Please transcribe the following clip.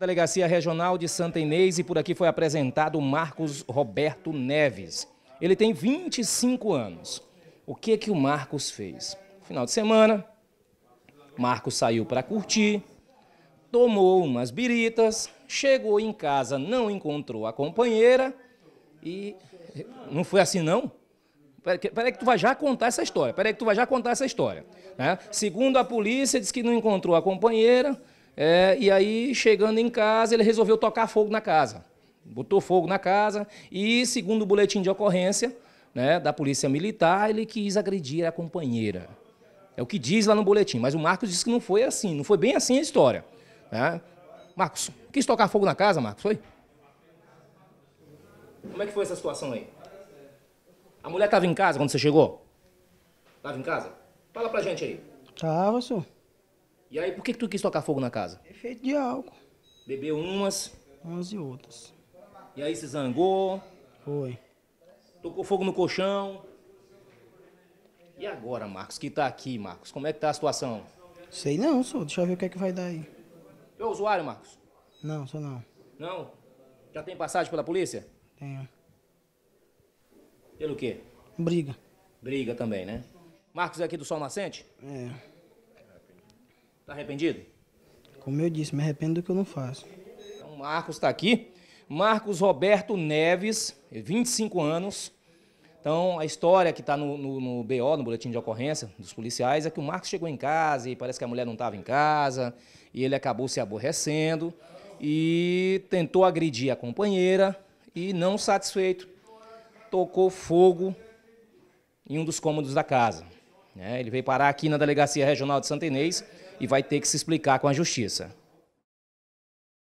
Delegacia Regional de Santa Inês e por aqui foi apresentado Marcos Roberto Neves. Ele tem 25 anos. O que que o Marcos fez? Final de semana, Marcos saiu para curtir, tomou umas biritas, chegou em casa, não encontrou a companheira e não foi assim não? Peraí que, que tu vai já contar essa história. Peraí que tu vai já contar essa história. Né? Segundo a polícia, diz que não encontrou a companheira, é, e aí, chegando em casa, ele resolveu tocar fogo na casa. Botou fogo na casa e, segundo o boletim de ocorrência né, da Polícia Militar, ele quis agredir a companheira. É o que diz lá no boletim, mas o Marcos disse que não foi assim, não foi bem assim a história. Né? Marcos, quis tocar fogo na casa, Marcos, foi? Como é que foi essa situação aí? A mulher estava em casa quando você chegou? Estava em casa? Fala pra gente aí. Tava, senhor. E aí, por que, que tu quis tocar fogo na casa? Efeito de álcool. Bebeu umas? Umas e outras. E aí se zangou? Foi. Tocou fogo no colchão? E agora, Marcos, que tá aqui, Marcos? Como é que tá a situação? Sei não, sou. Deixa eu ver o que é que vai dar aí. Tu é usuário, Marcos? Não, sou não. Não? Já tem passagem pela polícia? Tenho. Pelo quê? Briga. Briga também, né? Marcos é aqui do Sol Nascente? É. Está arrependido? Como eu disse, me arrependo do que eu não faço. Então, Marcos está aqui. Marcos Roberto Neves, 25 anos. Então, a história que está no, no, no, BO, no boletim de ocorrência dos policiais, é que o Marcos chegou em casa e parece que a mulher não estava em casa, e ele acabou se aborrecendo e tentou agredir a companheira e, não satisfeito, tocou fogo em um dos cômodos da casa. Né? Ele veio parar aqui na Delegacia Regional de Santa Inês e vai ter que se explicar com a Justiça.